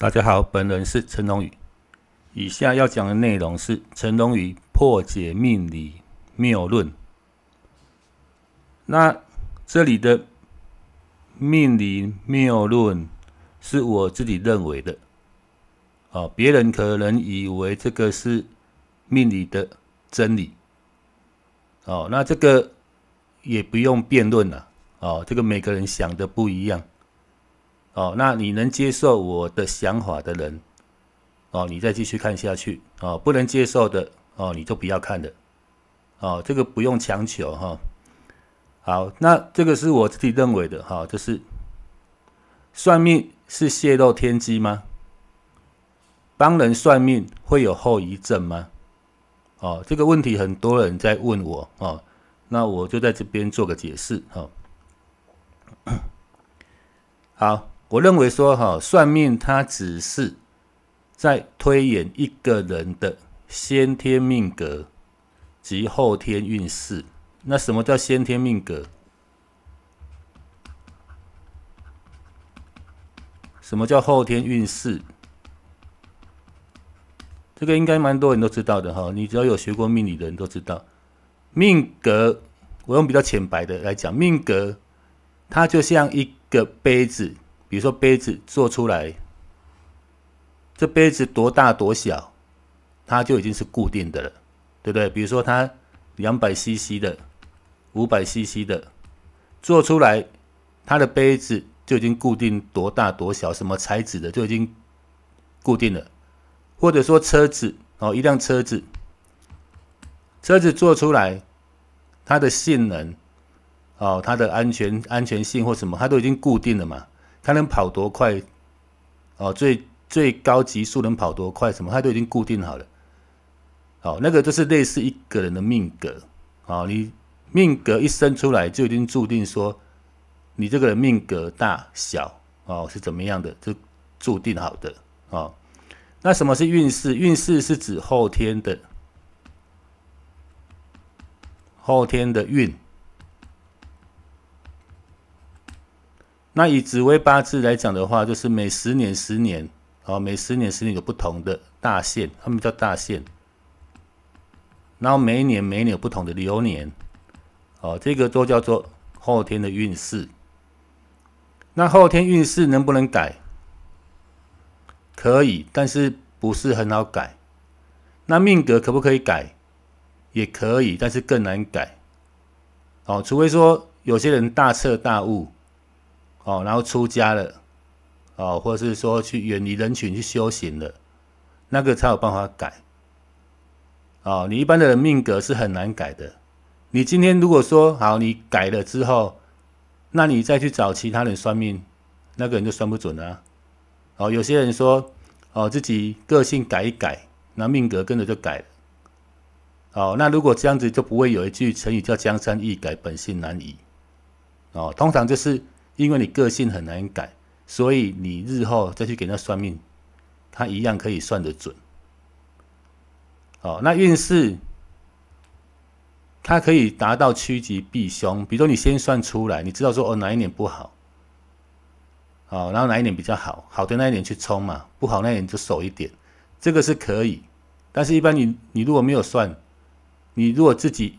大家好，本人是陈龙宇。以下要讲的内容是陈龙宇破解命理谬论。那这里的命理谬论是我自己认为的，哦，别人可能以为这个是命理的真理，哦，那这个也不用辩论了，哦，这个每个人想的不一样。哦，那你能接受我的想法的人，哦，你再继续看下去，哦，不能接受的，哦，你就不要看的，哦，这个不用强求哈。好，那这个是我自己认为的哈，就是算命是泄露天机吗？帮人算命会有后遗症吗？哦，这个问题很多人在问我，哦，那我就在这边做个解释哈。好。我认为说，哈，算命它只是在推演一个人的先天命格及后天运势。那什么叫先天命格？什么叫后天运势？这个应该蛮多人都知道的哈。你只要有学过命理的人都知道，命格我用比较浅白的来讲，命格它就像一个杯子。比如说杯子做出来，这杯子多大多小，它就已经是固定的了，对不对？比如说它两百 CC 的、五百 CC 的做出来，它的杯子就已经固定多大多小，什么材质的就已经固定了。或者说车子哦，一辆车子，车子做出来，它的性能哦，它的安全安全性或什么，它都已经固定了嘛。它能跑多快？哦，最最高级速能跑多快？什么？它都已经固定好了。好，那个就是类似一个人的命格。哦，你命格一生出来就已经注定说，你这个人命格大小哦是怎么样的，就注定好的。哦。那什么是运势？运势是指后天的后天的运。那以紫微八字来讲的话，就是每十年十年，哦，每十年十年有不同的大限，他们叫大限。然后每一年每一年有不同的流年，哦，这个都叫做后天的运势。那后天运势能不能改？可以，但是不是很好改。那命格可不可以改？也可以，但是更难改。哦，除非说有些人大彻大悟。哦，然后出家了，哦，或者是说去远离人群去修行了，那个才有办法改。哦，你一般的命格是很难改的。你今天如果说好，你改了之后，那你再去找其他人算命，那个人就算不准了。哦，有些人说，哦，自己个性改一改，那命格跟着就改了。哦，那如果这样子，就不会有一句成语叫“江山易改，本性难移”。哦，通常就是。因为你个性很难改，所以你日后再去给他算命，他一样可以算得准。哦，那运势，它可以达到趋吉避凶。比如说你先算出来，你知道说哦哪一年不好，哦然后哪一年比较好，好的那一年去冲嘛，不好那一年就守一点，这个是可以。但是一般你你如果没有算，你如果自己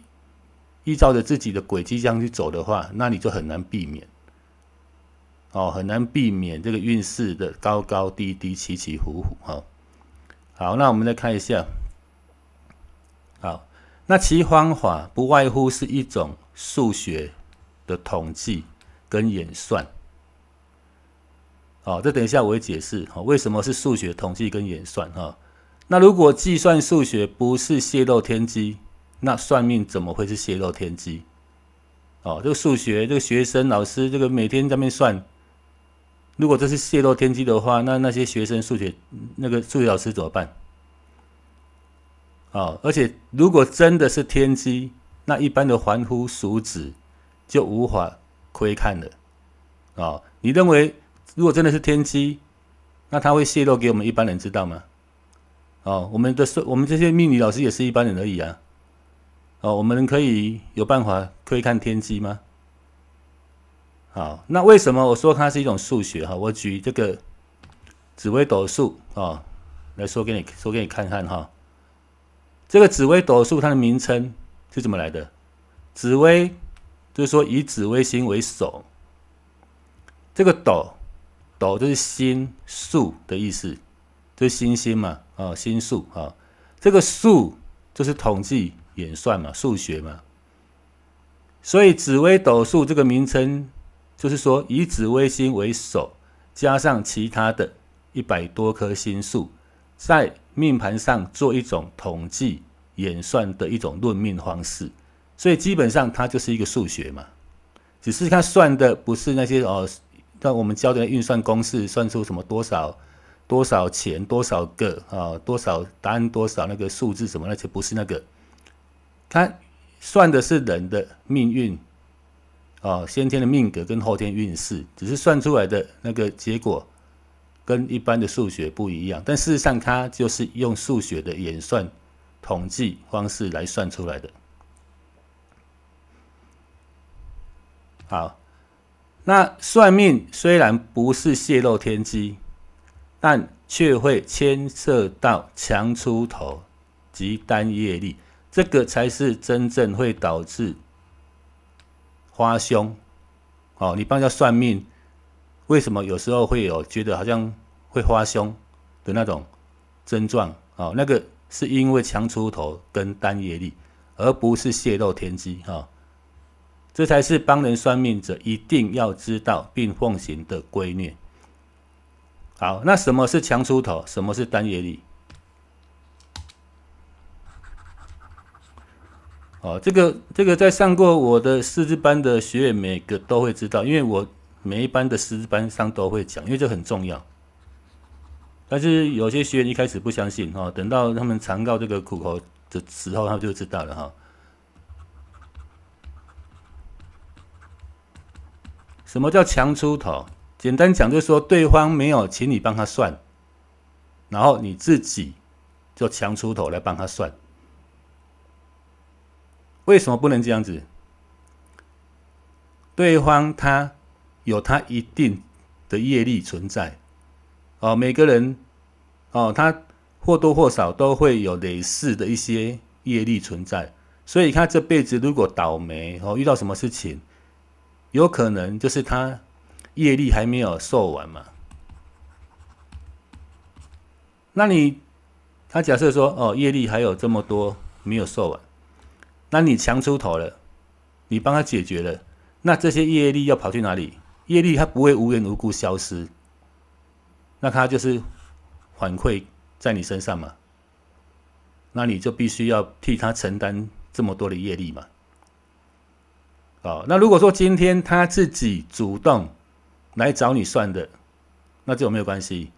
依照着自己的轨迹这样去走的话，那你就很难避免。哦，很难避免这个运势的高高低低、起起伏伏。哈，好，那我们再看一下。好，那其方法不外乎是一种数学的统计跟演算。好，这等一下我会解释。哈，为什么是数学统计跟演算？哈，那如果计算数学不是泄露天机，那算命怎么会是泄露天机？哦，这个数学，这个学生、老师，这个每天在那边算。如果这是泄露天机的话，那那些学生数学那个数学老师怎么办？哦，而且如果真的是天机，那一般的凡夫俗子就无法窥看了。啊，你认为如果真的是天机，那他会泄露给我们一般人知道吗？哦，我们的数我们这些命理老师也是一般人而已啊。哦，我们可以有办法窥看天机吗？好，那为什么我说它是一种数学？哈，我举这个紫微斗数啊来说给你说给你看看哈。这个紫微斗数它的名称是怎么来的？紫微就是说以紫微星为首，这个斗斗就是星数的意思，就是星星嘛啊星数啊，这个数就是统计演算嘛，数学嘛。所以紫微斗数这个名称。就是说，以紫微星为首，加上其他的一百多颗星宿，在命盘上做一种统计演算的一种论命方式，所以基本上它就是一个数学嘛。只是它算的不是那些哦，让我们教的运算公式，算出什么多少、多少钱、多少个啊、多少答案多少那个数字什么那些，不是那个。它算的是人的命运。啊，先天的命格跟后天运势，只是算出来的那个结果，跟一般的数学不一样。但事实上，它就是用数学的演算、统计方式来算出来的。好，那算命虽然不是泄露天机，但却会牵涉到强出头及单业力，这个才是真正会导致。花胸，哦，你帮人家算命，为什么有时候会有觉得好像会花胸的那种症状？哦，那个是因为强出头跟单叶力，而不是泄露天机哦。这才是帮人算命者一定要知道并奉行的规律。好，那什么是强出头？什么是单叶力？哦，这个这个在上过我的师资班的学员，每个都会知道，因为我每一班的师资班上都会讲，因为这很重要。但是有些学员一开始不相信，哈，等到他们尝到这个苦头的时候，他们就知道了，哈。什么叫强出头？简单讲，就是说对方没有请你帮他算，然后你自己就强出头来帮他算。为什么不能这样子？对方他有他一定的业力存在，哦，每个人哦，他或多或少都会有类似的一些业力存在，所以他这辈子如果倒霉哦，遇到什么事情，有可能就是他业力还没有受完嘛。那你他假设说哦，业力还有这么多没有受完。那你强出头了，你帮他解决了，那这些业力要跑去哪里？业力它不会无缘无故消失，那它就是反馈在你身上嘛。那你就必须要替他承担这么多的业力嘛。哦，那如果说今天他自己主动来找你算的，那这有没有关系，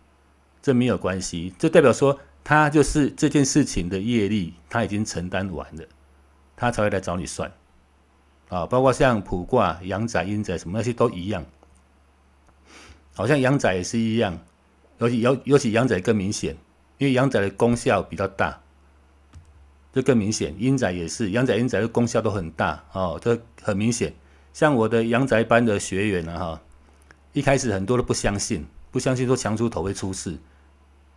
这没有关系，这代表说他就是这件事情的业力，他已经承担完了。他才会来找你算，啊，包括像普卦、阳宅、阴宅什么那些都一样，好像阳宅也是一样，尤其尤尤其阳宅更明显，因为阳宅的功效比较大，这更明显。阴宅也是，阳宅、阴宅的功效都很大，哦，这很明显。像我的阳宅班的学员啊，哈，一开始很多都不相信，不相信说强出头会出事，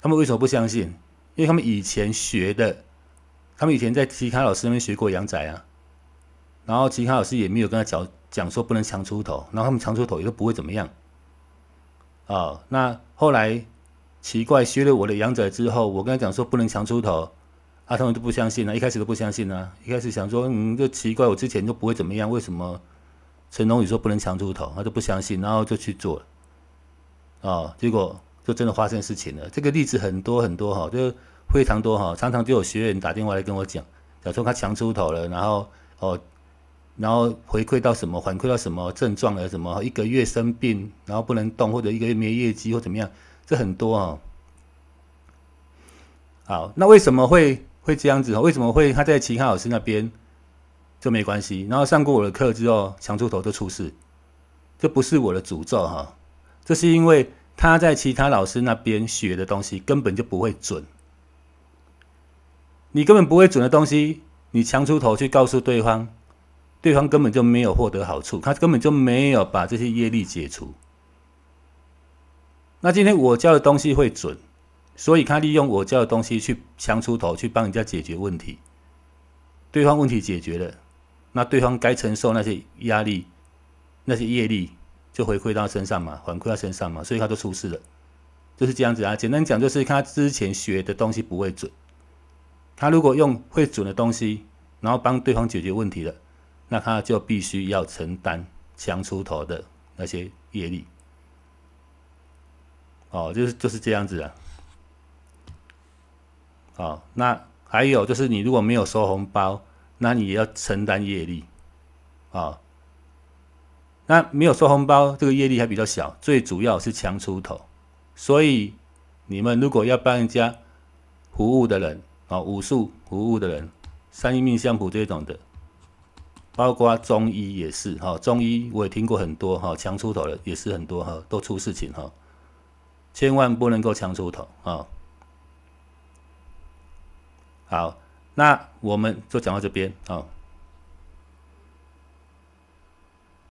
他们为什么不相信？因为他们以前学的。他们以前在其他老师那边学过阳仔啊，然后其他老师也没有跟他讲讲说不能强出头，然后他们强出头也都不会怎么样。哦，那后来奇怪学了我的阳仔之后，我跟他讲说不能强出头，啊，他们都不相信啊，一开始都不相信啊，一开始想说嗯，这奇怪，我之前就不会怎么样，为什么成龙也说不能强出头，他就不相信，然后就去做了，哦，结果就真的发生事情了。这个例子很多很多哈，就。非常多哈，常常就有学员打电话来跟我讲，讲说他强出头了，然后哦，然后回馈到什么，反馈到什么症状了，什么一个月生病，然后不能动，或者一个月没业绩或怎么样，这很多哈。好，那为什么会会这样子？为什么会他在其他老师那边就没关系？然后上过我的课之后强出头就出事，这不是我的诅咒哈，这是因为他在其他老师那边学的东西根本就不会准。你根本不会准的东西，你强出头去告诉对方，对方根本就没有获得好处，他根本就没有把这些业力解除。那今天我教的东西会准，所以他利用我教的东西去强出头去帮人家解决问题。对方问题解决了，那对方该承受那些压力、那些业力就回馈到身上嘛，反馈到身上嘛，所以他就出事了，就是这样子啊。简单讲就是他之前学的东西不会准。他如果用会准的东西，然后帮对方解决问题了，那他就必须要承担强出头的那些业力。哦，就是就是这样子的。哦，那还有就是，你如果没有收红包，那你也要承担业力。啊，那没有收红包，这个业力还比较小，最主要是强出头。所以你们如果要帮人家服务的人。啊，武术服务的人，三阴命相谱这种的，包括中医也是哈，中医我也听过很多哈，强出头的也是很多哈，都出事情哈，千万不能够强出头啊！好，那我们就讲到这边啊。